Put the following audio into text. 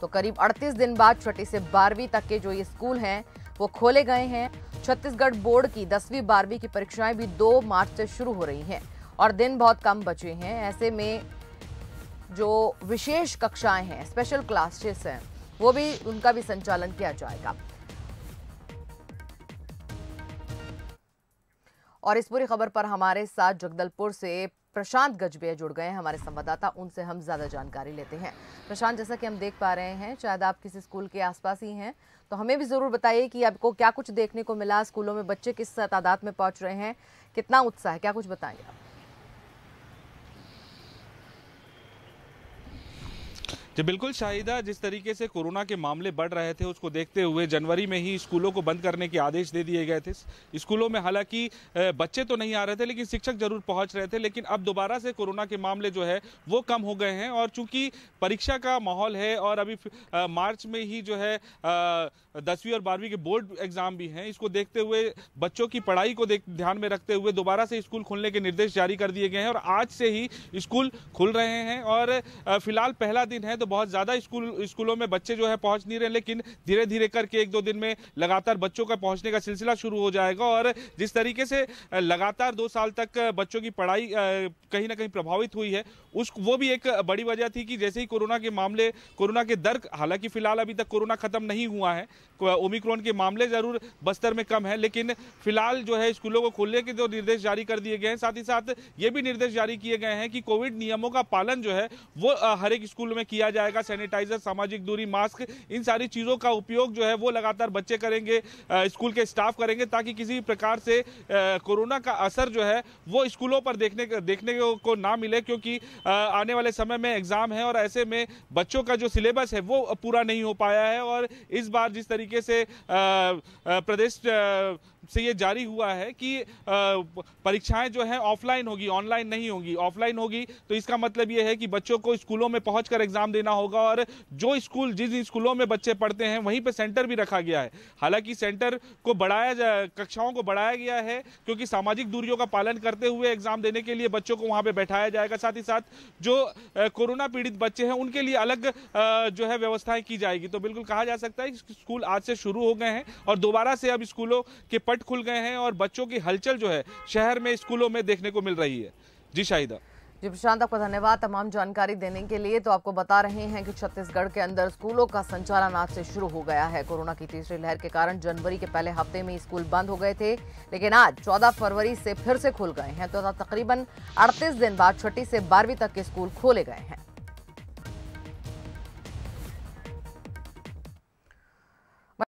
तो करीब 38 दिन बाद छठी से बारहवीं तक के जो ये स्कूल हैं वो खोले गए हैं छत्तीसगढ़ बोर्ड की दसवीं बारहवीं की परीक्षाएं भी 2 मार्च से शुरू हो रही हैं और दिन बहुत कम बचे हैं ऐसे में जो विशेष कक्षाएं हैं स्पेशल क्लासेस हैं वो भी उनका भी संचालन किया जाएगा और इस पूरी खबर पर हमारे साथ जगदलपुर से प्रशांत गजबे जुड़ गए हैं हमारे संवाददाता उनसे हम ज़्यादा जानकारी लेते हैं प्रशांत जैसा कि हम देख पा रहे हैं शायद आप किसी स्कूल के आसपास ही हैं तो हमें भी ज़रूर बताइए कि आपको क्या कुछ देखने को मिला स्कूलों में बच्चे किस तादाद में पहुँच रहे हैं कितना उत्साह है क्या कुछ बताएंगे आप जी बिल्कुल शाहिदा जिस तरीके से कोरोना के मामले बढ़ रहे थे उसको देखते हुए जनवरी में ही स्कूलों को बंद करने के आदेश दे दिए गए थे स्कूलों में हालांकि बच्चे तो नहीं आ रहे थे लेकिन शिक्षक जरूर पहुंच रहे थे लेकिन अब दोबारा से कोरोना के मामले जो है वो कम हो गए हैं और चूंकि परीक्षा का माहौल है और अभी मार्च में ही जो है दसवीं और बारहवीं के बोर्ड एग्जाम भी हैं इसको देखते हुए बच्चों की पढ़ाई को ध्यान में रखते हुए दोबारा से स्कूल खोलने के निर्देश जारी कर दिए गए हैं और आज से ही स्कूल खुल रहे हैं और फिलहाल पहला दिन है तो तो बहुत ज़्यादा स्कूल स्कूलों में बच्चे जो है पहुंच नहीं रहे लेकिन धीरे धीरे करके एक दो दिन में लगातार बच्चों का पहुंचने का सिलसिला शुरू हो जाएगा और जिस तरीके से लगातार दो साल तक बच्चों की पढ़ाई कहीं ना कहीं प्रभावित हुई है उस वो भी एक बड़ी वजह थी कि जैसे ही कोरोना के मामले कोरोना के दर हालांकि फिलहाल अभी तक कोरोना खत्म नहीं हुआ है ओमिक्रॉन के मामले जरूर बस्तर में कम है लेकिन फिलहाल जो है स्कूलों को खोलने के जो निर्देश जारी कर दिए गए हैं साथ ही साथ ये भी निर्देश जारी किए गए हैं कि कोविड नियमों का पालन जो है वो हर एक स्कूल में किया जाएगा सैनिटाइजर सामाजिक दूरी मास्क इन सारी चीज़ों का उपयोग जो है वो लगातार बच्चे करेंगे स्कूल के स्टाफ करेंगे ताकि किसी प्रकार से कोरोना का असर जो है वो स्कूलों पर देखने देखने को ना मिले क्योंकि आने वाले समय में एग्ज़ाम है और ऐसे में बच्चों का जो सिलेबस है वो पूरा नहीं हो पाया है और इस बार जिस तरीके से प्रदेश से ये जारी हुआ है कि परीक्षाएं जो हैं ऑफलाइन होगी ऑनलाइन नहीं होगी ऑफलाइन होगी तो इसका मतलब ये है कि बच्चों को स्कूलों में पहुंचकर एग्जाम देना देना होगा और जो स्कूल जिस स्कूलों में बच्चे पढ़ते हैं वहीं पर सेंटर भी रखा गया है हालांकि सेंटर को बढ़ाया जा कक्षाओं को बढ़ाया गया है क्योंकि सामाजिक दूरियों का पालन करते हुए एग्जाम देने के लिए बच्चों को वहाँ पर बैठाया जाएगा साथ ही साथ जो कोरोना पीड़ित बच्चे हैं उनके लिए अलग जो है व्यवस्थाएं की जाएगी तो बिल्कुल कहा जा सकता है कि स्कूल आज से शुरू हो गए हैं और दोबारा से अब स्कूलों के पट खुल गए हैं और बच्चों की हलचल जो है शहर में स्कूलों में देखने को मिल रही है जी शाहिदा जी प्रशांत आपका धन्यवाद तमाम जानकारी देने के लिए तो आपको बता रहे हैं कि छत्तीसगढ़ के अंदर स्कूलों का संचालन आज से शुरू हो गया है कोरोना की तीसरी लहर के कारण जनवरी के पहले हफ्ते में स्कूल बंद हो गए थे लेकिन आज 14 फरवरी से फिर से खुल गए हैं तो तकरीबन 38 दिन बाद छठी से बारहवीं तक के स्कूल खोले गए हैं